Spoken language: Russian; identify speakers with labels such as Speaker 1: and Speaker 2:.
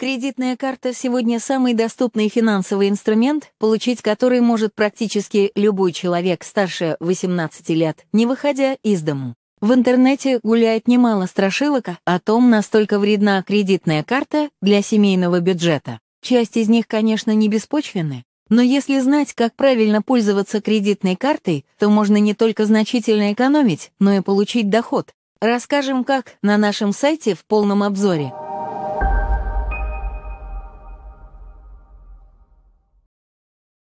Speaker 1: Кредитная карта сегодня самый доступный финансовый инструмент, получить который может практически любой человек старше 18 лет, не выходя из дому. В интернете гуляет немало страшилок о том, настолько вредна кредитная карта для семейного бюджета. Часть из них, конечно, не беспочвены, но если знать, как правильно пользоваться кредитной картой, то можно не только значительно экономить, но и получить доход. Расскажем как на нашем сайте в полном обзоре.